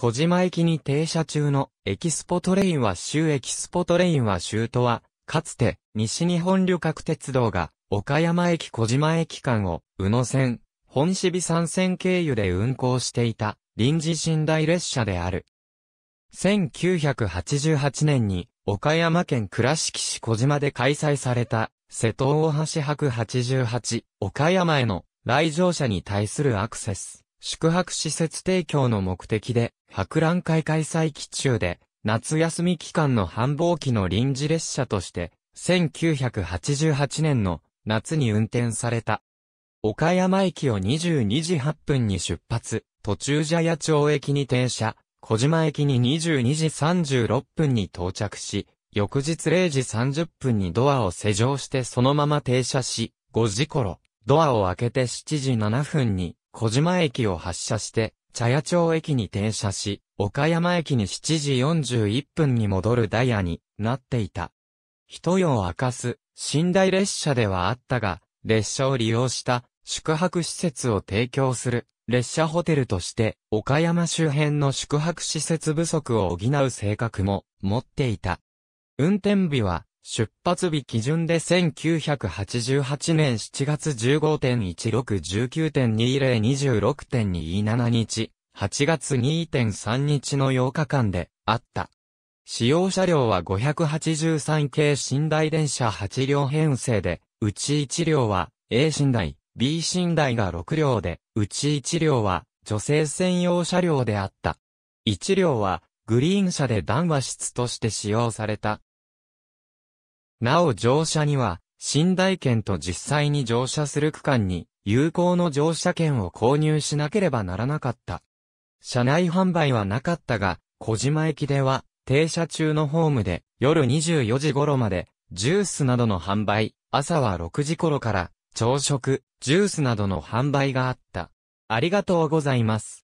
小島駅に停車中のエキスポトレインは州エキスポトレインは州とは、かつて西日本旅客鉄道が岡山駅小島駅間を宇野線、本市渋山線経由で運行していた臨時寝台列車である。1988年に岡山県倉敷市小島で開催された瀬戸大橋博88岡山への来場者に対するアクセス。宿泊施設提供の目的で、博覧会開催期中で、夏休み期間の繁忙期の臨時列車として、1988年の夏に運転された。岡山駅を22時8分に出発、途中ジャヤ町駅に停車、小島駅に22時36分に到着し、翌日0時30分にドアを施錠してそのまま停車し、5時頃、ドアを開けて7時7分に小島駅を発車して、茶屋町駅に停車し、岡山駅に7時41分に戻るダイヤになっていた。人夜を明かす、寝台列車ではあったが、列車を利用した宿泊施設を提供する列車ホテルとして、岡山周辺の宿泊施設不足を補う性格も持っていた。運転日は出発日基準で1988年7月15.1619.2026.27日、8月2.3日の8日間であった。使用車両は583系寝台電車8両編成で、うち1両は A 寝台、B 寝台が6両で、うち1両は女性専用車両であった。1両はグリーン車で談話室として使用された。なお乗車には、寝台券と実際に乗車する区間に、有効の乗車券を購入しなければならなかった。車内販売はなかったが、小島駅では、停車中のホームで、夜24時頃まで、ジュースなどの販売、朝は6時頃から、朝食、ジュースなどの販売があった。ありがとうございます。